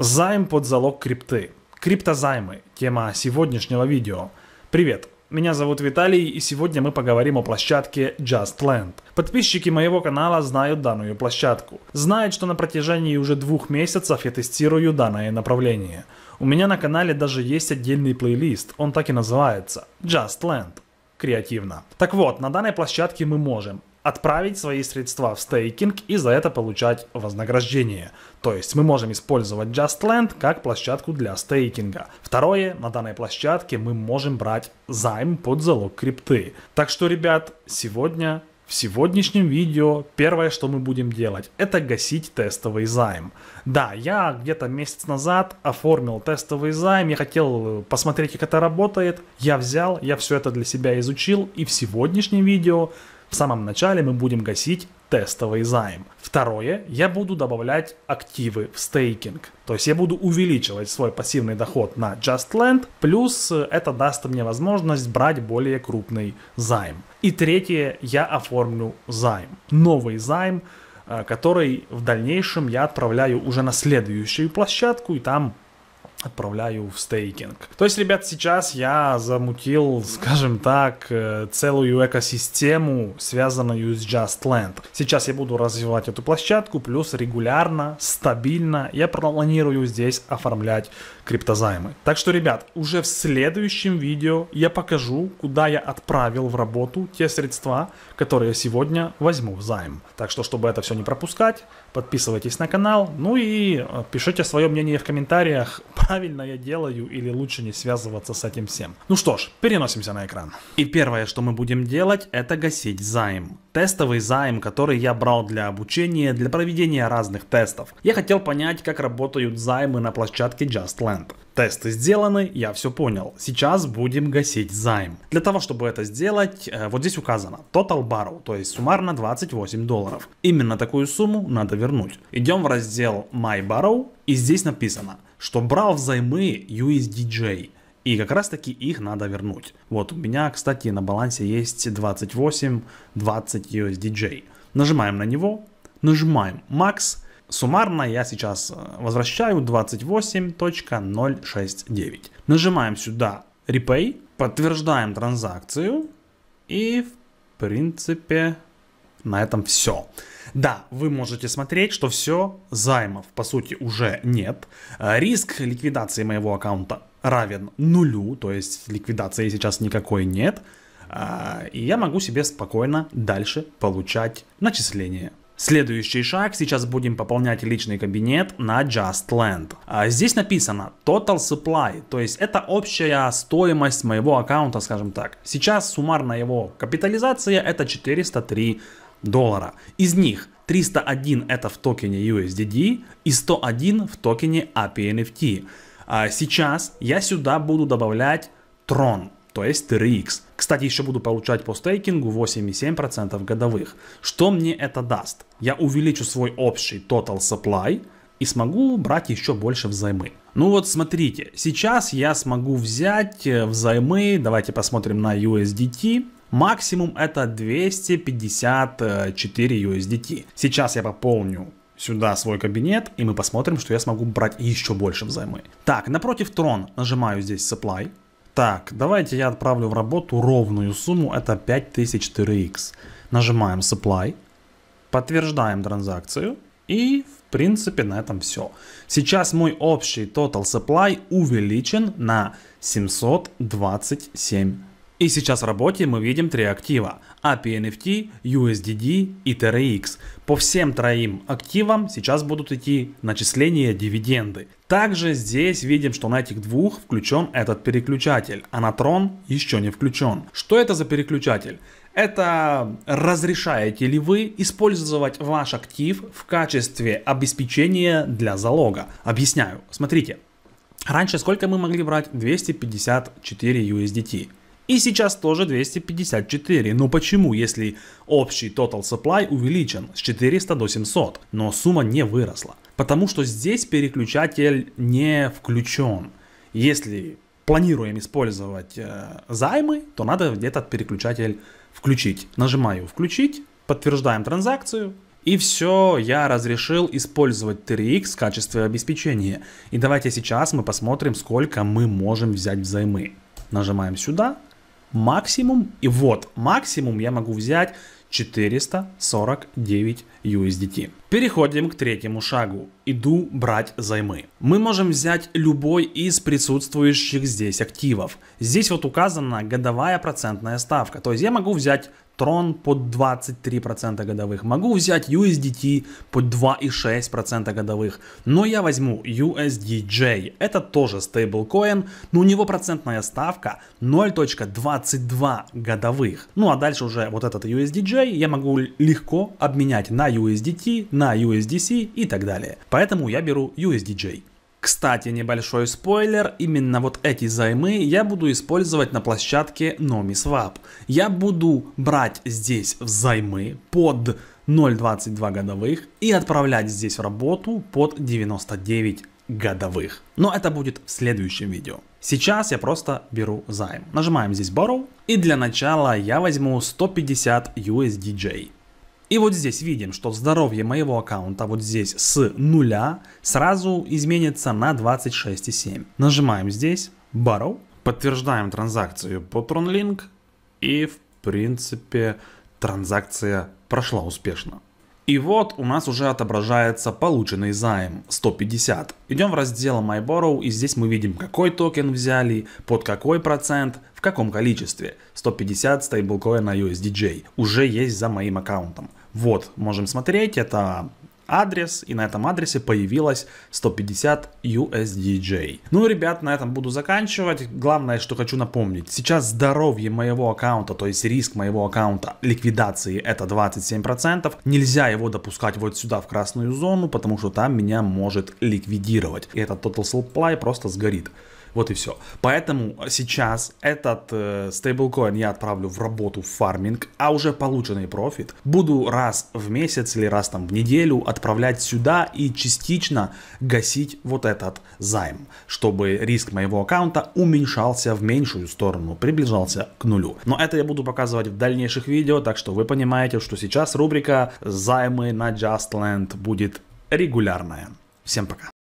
Займ под залог крипты. Криптозаймы. Тема сегодняшнего видео. Привет, меня зовут Виталий, и сегодня мы поговорим о площадке JustLand. Подписчики моего канала знают данную площадку. Знают, что на протяжении уже двух месяцев я тестирую данное направление. У меня на канале даже есть отдельный плейлист, он так и называется – JustLand. Креативно. Так вот, на данной площадке мы можем отправить свои средства в стейкинг и за это получать вознаграждение. То есть мы можем использовать JustLand как площадку для стейкинга. Второе, на данной площадке мы можем брать займ под залог крипты. Так что, ребят, сегодня в сегодняшнем видео первое, что мы будем делать, это гасить тестовый займ. Да, я где-то месяц назад оформил тестовый займ, я хотел э, посмотреть, как это работает. Я взял, я все это для себя изучил, и в сегодняшнем видео в самом начале мы будем гасить тестовый займ. Второе, я буду добавлять активы в стейкинг. То есть я буду увеличивать свой пассивный доход на JustLand, плюс э, это даст мне возможность брать более крупный займ. И третье, я оформлю займ. Новый займ, э, который в дальнейшем я отправляю уже на следующую площадку и там отправляю в стейкинг. То есть, ребят, сейчас я замутил, скажем так, э, целую экосистему, связанную с Just Land. Сейчас я буду развивать эту площадку, плюс регулярно, стабильно я планирую здесь оформлять криптозаймы. Так что, ребят, уже в следующем видео я покажу, куда я отправил в работу те средства, которые сегодня возьму в займ. Так что, чтобы это все не пропускать, подписывайтесь на канал, ну и пишите свое мнение в комментариях правильно я делаю или лучше не связываться с этим всем. Ну что ж, переносимся на экран. И первое, что мы будем делать, это гасить займ тестовый займ, который я брал для обучения, для проведения разных тестов. Я хотел понять, как работают займы на площадке Just Land. Тесты сделаны, я все понял. Сейчас будем гасить займ. Для того, чтобы это сделать, э, вот здесь указано Total Borrow, то есть суммарно 28 долларов. Именно такую сумму надо вернуть. Идем в раздел My Borrow и здесь написано, что брал взаймы USDJ. И как раз таки их надо вернуть. Вот у меня, кстати, на балансе есть 28, 20 USDJ. Нажимаем на него, нажимаем Max. Суммарно я сейчас э, возвращаю 28.069. Нажимаем сюда Repay, подтверждаем транзакцию и в принципе на этом все. Да, вы можете смотреть, что все, займов по сути уже нет. Э, риск ликвидации моего аккаунта равен нулю, то есть ликвидации сейчас никакой нет, а, и я могу себе спокойно дальше получать начисления. Следующий шаг, сейчас будем пополнять личный кабинет на JustLand. А, здесь написано Total Supply, то есть это общая стоимость моего аккаунта, скажем так. Сейчас суммарная его капитализация это 403 доллара. Из них 301 это в токене USDD и 101 в токене APNFT. А сейчас я сюда буду добавлять трон, то есть TRX. Кстати, еще буду получать по стейкингу 8,7% годовых. Что мне это даст? Я увеличу свой общий total supply и смогу брать еще больше взаймы. Ну вот смотрите, сейчас я смогу взять э, взаймы, давайте посмотрим на USDT, Максимум это 254 э, USDT. Сейчас я пополню сюда свой кабинет, и мы посмотрим, что я смогу брать еще больше взаймы. Так, напротив трон нажимаю здесь supply. Так, давайте я отправлю в работу ровную сумму, это 5000 x. Нажимаем supply, подтверждаем транзакцию и в принципе на этом все. Сейчас мой общий total supply увеличен на 727 и сейчас в работе мы видим три актива API а NFT, USDD и TRX. По всем троим активам сейчас будут идти начисления дивиденды. Также здесь видим, что на этих двух включен этот переключатель, а на Трон еще не включен. Что это за переключатель? Это разрешаете ли вы использовать ваш актив в качестве обеспечения для залога. Объясняю. Смотрите. Раньше сколько мы могли брать? 254 USDT. И сейчас тоже 254. Но почему, если общий total supply увеличен с 400 до 700, но сумма не выросла? Потому что здесь переключатель не включен. Если планируем использовать э, займы, то надо где-то переключатель включить. Нажимаю включить, подтверждаем транзакцию, и все, я разрешил использовать 3x в качестве обеспечения. И давайте сейчас мы посмотрим, сколько мы можем взять взаймы. Нажимаем сюда максимум, и вот максимум я могу взять 449 USDT. Переходим к третьему шагу. Иду брать займы. Мы можем взять любой из присутствующих здесь активов. Здесь вот указана годовая процентная ставка. То есть я могу взять Tron под 23% годовых. Могу взять USDT под 2,6% годовых. Но я возьму USDJ. Это тоже стейблкоин, но у него процентная ставка 0.22 годовых. Ну а дальше уже вот этот USDJ я могу легко обменять на USDT, на USDC и так далее. Поэтому я беру USDJ. Кстати, небольшой спойлер, именно вот эти займы я буду использовать на площадке NomiSwap. Я буду брать здесь взаймы под 0.22 годовых и отправлять здесь в работу под 99 годовых. Но это будет в следующем видео. Сейчас я просто беру займ. Нажимаем здесь Borrow. И для начала я возьму 150 USDJ. И вот здесь видим, что здоровье моего аккаунта вот здесь с нуля сразу изменится на 26,7. Нажимаем здесь Borrow, подтверждаем транзакцию по TronLink и в принципе транзакция прошла успешно. И вот у нас уже отображается полученный займ 150. Идем в раздел My Borrow и здесь мы видим какой токен взяли, под какой процент, в каком количестве. 150 стейблкоина USDJ уже есть за моим аккаунтом. Вот, можем смотреть, это адрес, и на этом адресе появилось 150 USDJ. Ну, ребят, на этом буду заканчивать. Главное, что хочу напомнить, сейчас здоровье моего аккаунта, то есть риск моего аккаунта ликвидации это 27%. Нельзя его допускать вот сюда в красную зону, потому что там меня может ликвидировать. И этот total supply просто сгорит. Вот и все. Поэтому сейчас этот э, стейблкоин я отправлю в работу в фарминг, а уже полученный профит буду раз в месяц или раз там в неделю отправлять сюда и частично гасить вот этот займ, чтобы риск моего аккаунта уменьшался в меньшую сторону, приближался к нулю. Но это я буду показывать в дальнейших видео, так что вы понимаете, что сейчас рубрика «Займы на JustLand будет регулярная. Всем пока!